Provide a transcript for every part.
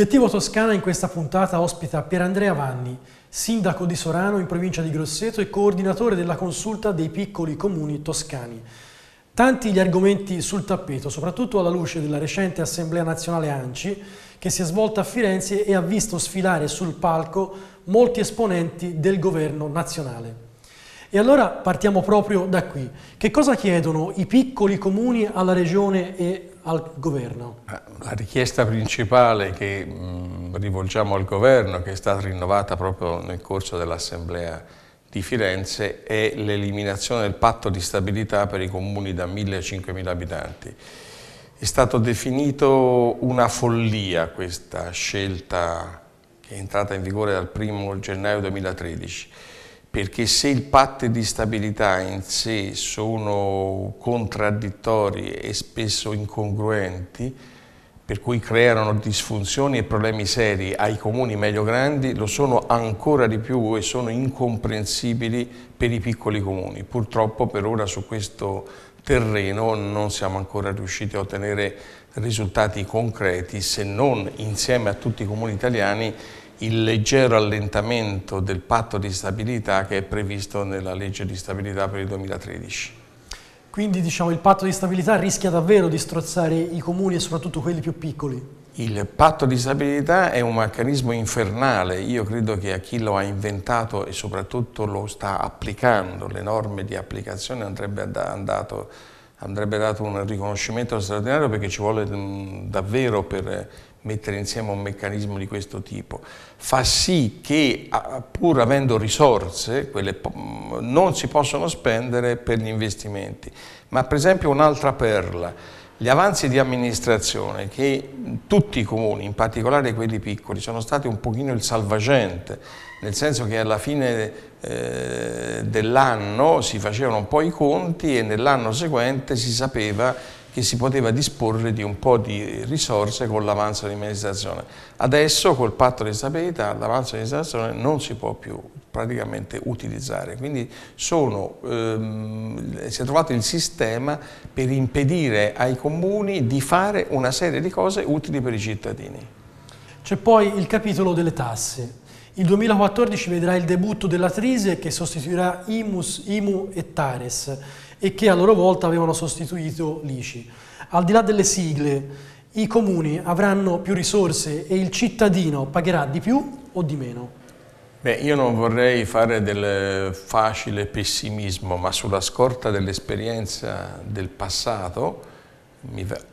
Obiettivo Toscana in questa puntata ospita Pierandrea Vanni, sindaco di Sorano in provincia di Grosseto e coordinatore della consulta dei piccoli comuni toscani. Tanti gli argomenti sul tappeto, soprattutto alla luce della recente Assemblea Nazionale ANCI che si è svolta a Firenze e ha visto sfilare sul palco molti esponenti del governo nazionale. E allora partiamo proprio da qui. Che cosa chiedono i piccoli comuni alla regione e al governo? La richiesta principale che mh, mm, rivolgiamo al governo, che è stata rinnovata proprio nel corso dell'Assemblea di Firenze, è l'eliminazione del patto di stabilità per i comuni da 1.000 a 5.000 abitanti. È stato definito una follia questa scelta che è entrata in vigore dal 1 gennaio 2013 perché se il patto di stabilità in sé sono contraddittori e spesso incongruenti, per cui creano disfunzioni e problemi seri ai comuni meglio grandi, lo sono ancora di più e sono incomprensibili per i piccoli comuni. Purtroppo per ora su questo terreno non siamo ancora riusciti a ottenere risultati concreti se non insieme a tutti i comuni italiani il leggero allentamento del patto di stabilità che è previsto nella legge di stabilità per il 2013. Quindi diciamo, il patto di stabilità rischia davvero di strozzare i comuni e soprattutto quelli più piccoli? Il patto di stabilità è un meccanismo infernale, io credo che a chi lo ha inventato e soprattutto lo sta applicando, le norme di applicazione andrebbe, andato, andrebbe dato un riconoscimento straordinario perché ci vuole mm, davvero per mettere insieme un meccanismo di questo tipo, fa sì che pur avendo risorse, quelle mm, non si possono spendere per gli investimenti. Ma per esempio un'altra perla, gli avanzi di amministrazione che tutti i comuni, in particolare quelli piccoli, sono stati un pochino il salvagente, nel senso che alla fine eh, dell'anno si facevano un po' i conti e nell'anno seguente si sapeva che si poteva disporre di un po' di risorse con l'avanzo di amministrazione. Adesso col patto di stabilità l'avanzo di amministrazione non si può più praticamente utilizzare, quindi sono, ehm, si è trovato il sistema per impedire ai comuni di fare una serie di cose utili per i cittadini. C'è poi il capitolo delle tasse. Il 2014 vedrà il debutto della Trise che sostituirà IMUS, IMU e Tares e che a loro volta avevano sostituito l'ICI. Al di là delle sigle, i comuni avranno più risorse e il cittadino pagherà di più o di meno? Beh, io non vorrei fare del facile pessimismo, ma sulla scorta dell'esperienza del passato,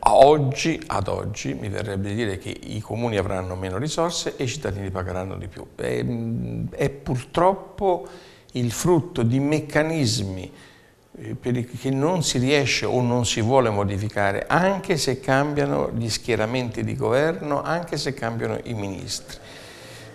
oggi, ad oggi, mi verrebbe di dire che i comuni avranno meno risorse e i cittadini pagheranno di più. è, ehm, è purtroppo il frutto di meccanismi eh, che non si riesce o non si vuole modificare, anche se cambiano gli schieramenti di governo, anche se cambiano i ministri.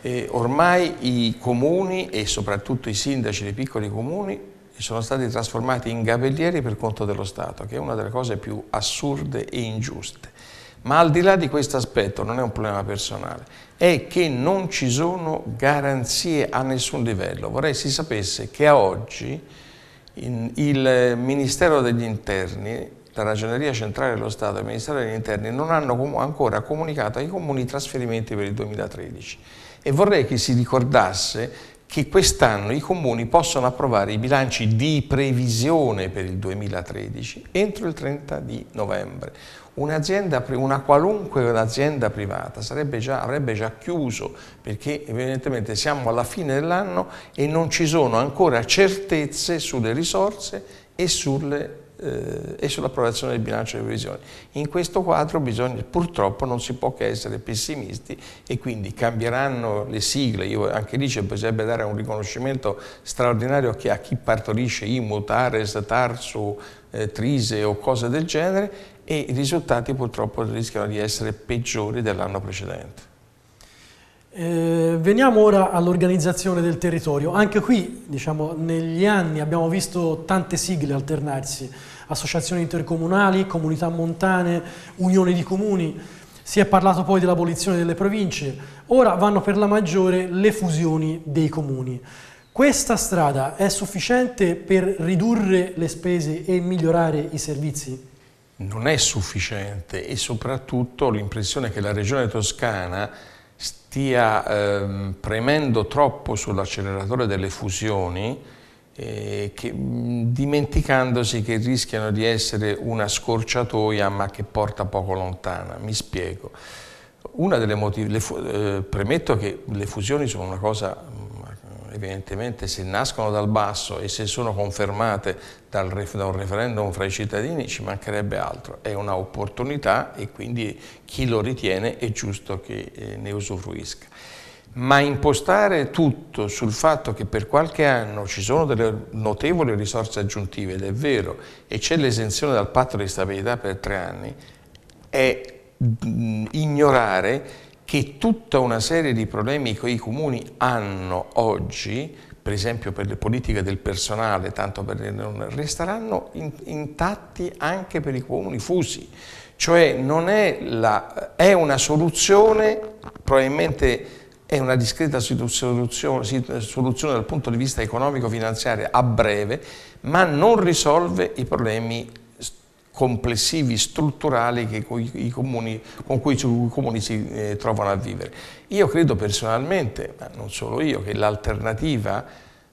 E ormai i comuni e soprattutto i sindaci dei piccoli comuni sono stati trasformati in gabellieri per conto dello Stato, che è una delle cose più assurde e ingiuste. Ma al di là di questo aspetto non è un problema personale, è che non ci sono garanzie a nessun livello. Vorrei si sapesse che a oggi in, il Ministero degli Interni, la Ragioneria Centrale dello Stato e il Ministero degli Interni non hanno com ancora comunicato ai comuni i trasferimenti per il 2013 e vorrei che si ricordasse che quest'anno i comuni possono approvare i bilanci di previsione per il 2013 entro il 30 di novembre. Un una qualunque azienda privata già, avrebbe già chiuso perché evidentemente siamo alla fine dell'anno e non ci sono ancora certezze sulle risorse e sulle eh, e sull'approvazione del bilancio di previsione. In questo quadro bisogna, purtroppo non si può che essere pessimisti e quindi cambieranno le sigle, Io, anche lì ci bisognerebbe dare un riconoscimento straordinario che a chi partorisce IMU, TARES, TARSU, eh, Trise o cose del genere e i risultati purtroppo rischiano di essere peggiori dell'anno precedente. Eh, veniamo ora all'organizzazione del territorio. Anche qui, diciamo, negli anni abbiamo visto tante sigle alternarsi, associazioni intercomunali, comunità montane, unioni di comuni, si è parlato poi dell'abolizione delle province, ora vanno per la maggiore le fusioni dei comuni. Questa strada è sufficiente per ridurre le spese e migliorare i servizi? Non è sufficiente e soprattutto l'impressione che la regione toscana stia ehm, premendo troppo sull'acceleratore delle fusioni eh, che, mm, dimenticandosi che rischiano di essere una scorciatoia ma che porta poco lontana. Mi spiego. Una delle eh, Premetto che le fusioni sono una cosa mm, evidentemente se nascono dal basso e se sono confermate dal, da un referendum fra i cittadini ci mancherebbe altro, è un'opportunità e quindi chi lo ritiene è giusto che eh, ne usufruisca. Ma impostare tutto sul fatto che per qualche anno ci sono delle notevoli risorse aggiuntive, ed è vero, e c'è l'esenzione dal patto di stabilità per tre anni, è ignorare che tutta una serie di problemi che i comuni hanno oggi, per esempio per le politiche del personale, tanto per non, resteranno intatti anche per i comuni fusi. Cioè non è, la, è una soluzione, probabilmente è una discreta soluzione, soluzione dal punto di vista economico-finanziario a breve, ma non risolve i problemi complessivi, strutturali che, comuni, con cui i comuni si eh, trovano a vivere. Io credo personalmente, ma non solo io, che l'alternativa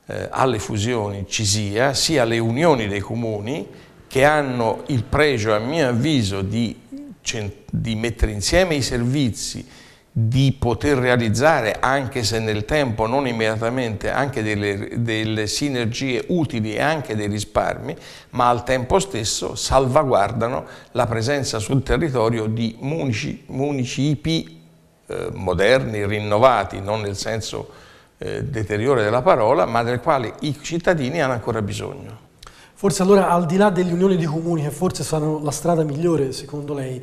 eh, alle fusioni ci sia, sia le unioni dei comuni che hanno il pregio, a mio avviso, di, di mettere insieme i servizi, di poter realizzare, anche se nel tempo, non immediatamente, anche delle, delle, sinergie utili e anche dei risparmi, ma al tempo stesso salvaguardano la presenza sul territorio di munici, municipi eh, moderni, rinnovati, non nel senso eh, deteriore della parola, ma del quale i cittadini hanno ancora bisogno. Forse allora, al di là dell'unione unioni di comuni, che forse saranno la strada migliore, secondo lei,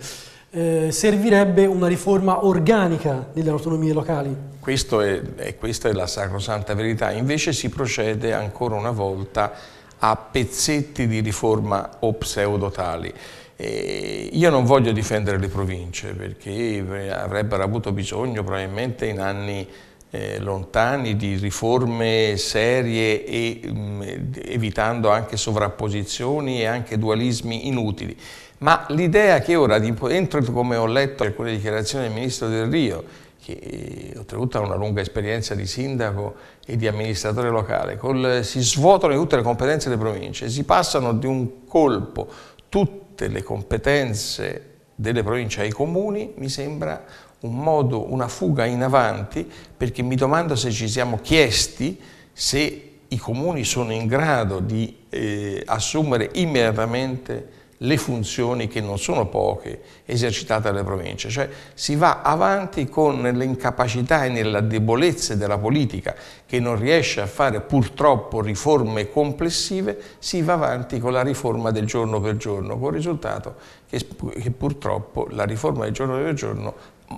eh, servirebbe una riforma organica delle autonomie locali. È, è, questa è la sacrosanta verità, invece si procede ancora una volta a pezzetti di riforma o pseudotali. io non voglio difendere le province perché avrebbero avuto bisogno probabilmente in anni eh, lontani di riforme serie e mh, mm, evitando anche sovrapposizioni e anche dualismi inutili. Ma l'idea che ora, entro come ho letto alcune dichiarazioni del Ministro Del Rio, che eh, oltretutto ha una lunga esperienza di sindaco e di amministratore locale, col, si svuotano tutte le competenze delle province, si passano di un colpo tutte le competenze delle province ai comuni, mi sembra un modo, una fuga in avanti, perché mi domando se ci siamo chiesti se i comuni sono in grado di eh, assumere immediatamente le funzioni che non sono poche esercitate dalle province, cioè si va avanti con le incapacità e nella debolezza della politica che non riesce a fare purtroppo riforme complessive, si va avanti con la riforma del giorno per giorno, con il risultato che, che purtroppo la riforma del giorno per giorno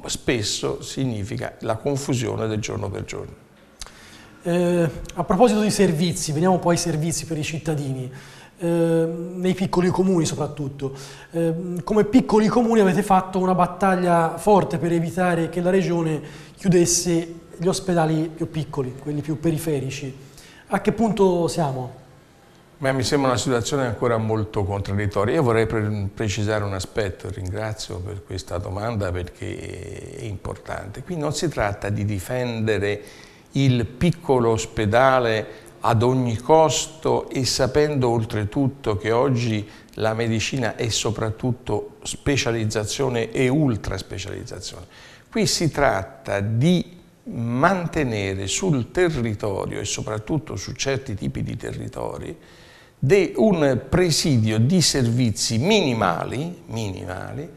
spesso significa la confusione del giorno per giorno. Eh, a proposito dei servizi, veniamo poi ai servizi per i cittadini. Ehm, nei piccoli comuni soprattutto. Ehm, come piccoli comuni avete fatto una battaglia forte per evitare che la regione chiudesse gli ospedali più piccoli, quelli più periferici. A che punto siamo? Beh, mi sembra una situazione ancora molto contraddittoria. Io vorrei pre precisare un aspetto, ringrazio per questa domanda perché è importante. Qui non si tratta di difendere il piccolo ospedale ad ogni costo e sapendo oltretutto che oggi la medicina è soprattutto specializzazione e ultra specializzazione. Qui si tratta di mantenere sul territorio e soprattutto su certi tipi di territori un presidio di servizi minimali, minimali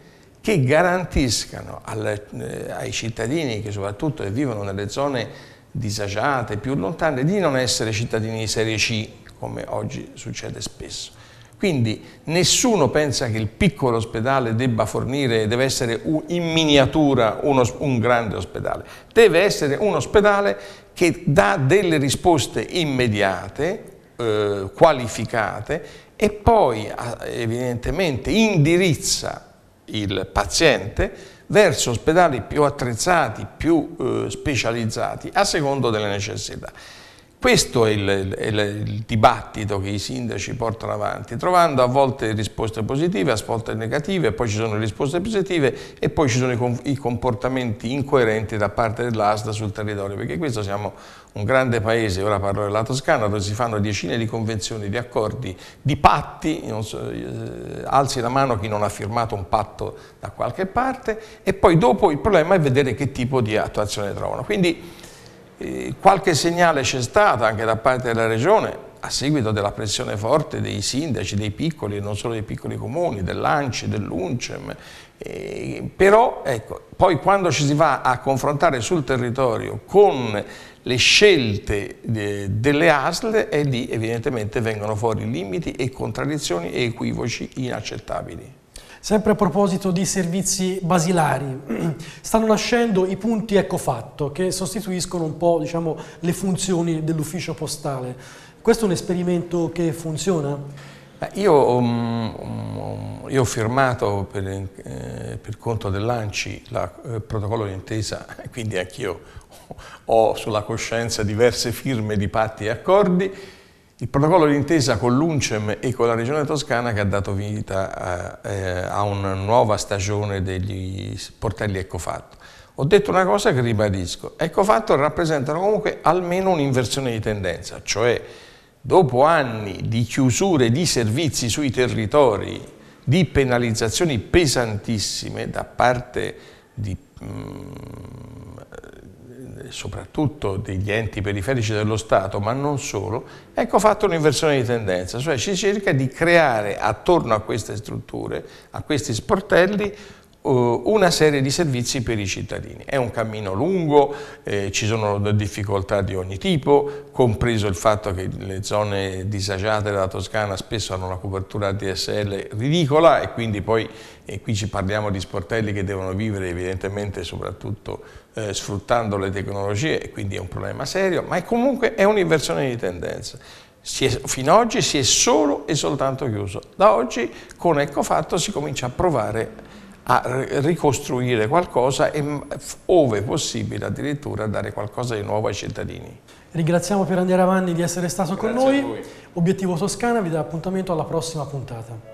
che garantiscano al, eh, ai cittadini che soprattutto vivono nelle zone disagiate, più lontane, di non essere cittadini di serie C, come oggi succede spesso. Quindi nessuno pensa che il piccolo ospedale debba fornire, deve essere in miniatura uno, un grande ospedale, deve essere un ospedale che dà delle risposte immediate, eh, qualificate e poi evidentemente indirizza il paziente verso ospedali più attrezzati, più eh, specializzati, a secondo delle necessità. Questo è il, è il, dibattito che i sindaci portano avanti, trovando a volte risposte positive, a volte negative, poi ci sono le risposte positive e poi ci sono i, i comportamenti incoerenti da parte dell'ASDA sul territorio, perché questo siamo un grande paese, ora parlo della Toscana, dove si fanno decine di convenzioni, di accordi, di patti, so, eh, alzi la mano chi non ha firmato un patto da qualche parte e poi dopo il problema è vedere che tipo di attuazione trovano. Quindi, qualche segnale c'è stato anche da parte della Regione a seguito della pressione forte dei sindaci, dei piccoli e non solo dei piccoli comuni, dell'ANCI, dell'UNCEM, eh, però ecco, poi quando ci si va a confrontare sul territorio con le scelte delle ASL è lì evidentemente vengono fuori limiti e contraddizioni e equivoci inaccettabili. Sempre a proposito di servizi basilari, stanno nascendo i punti ecofatto che sostituiscono un po' diciamo, le funzioni dell'ufficio postale. Questo è un esperimento che funziona? Io, mm, mm, io, ho firmato per, eh, per conto dell'ANCI il eh, protocollo di intesa, quindi anch'io ho sulla coscienza diverse firme di patti e accordi il protocollo d'intesa con l'UNCEM e con la Regione Toscana che ha dato vita a, eh, a una nuova stagione degli portelli Ecofatto. Ho detto una cosa che ribadisco, Ecofatto rappresentano comunque almeno un'inversione di tendenza, cioè dopo anni di chiusure di servizi sui territori, di penalizzazioni pesantissime da parte di, mh, mm, soprattutto degli enti periferici dello Stato, ma non solo, ecco fatto un'inversione di tendenza, cioè si cerca di creare attorno a queste strutture, a questi sportelli, eh, una serie di servizi per i cittadini. È un cammino lungo, eh, ci sono difficoltà di ogni tipo, compreso il fatto che le zone disagiate della Toscana spesso hanno una copertura DSL ridicola e quindi poi e qui ci parliamo di sportelli che devono vivere evidentemente soprattutto eh, sfruttando le tecnologie e quindi è un problema serio, ma è comunque è un'inversione di tendenza. È, fino ad oggi si è solo e soltanto chiuso. Da oggi con ecco fatto si comincia a provare a ricostruire qualcosa e mm, ove possibile addirittura dare qualcosa di nuovo ai cittadini. Ringraziamo Pier Andrea Vanni di essere stato Grazie con noi. Obiettivo Toscana vi dà appuntamento alla prossima puntata.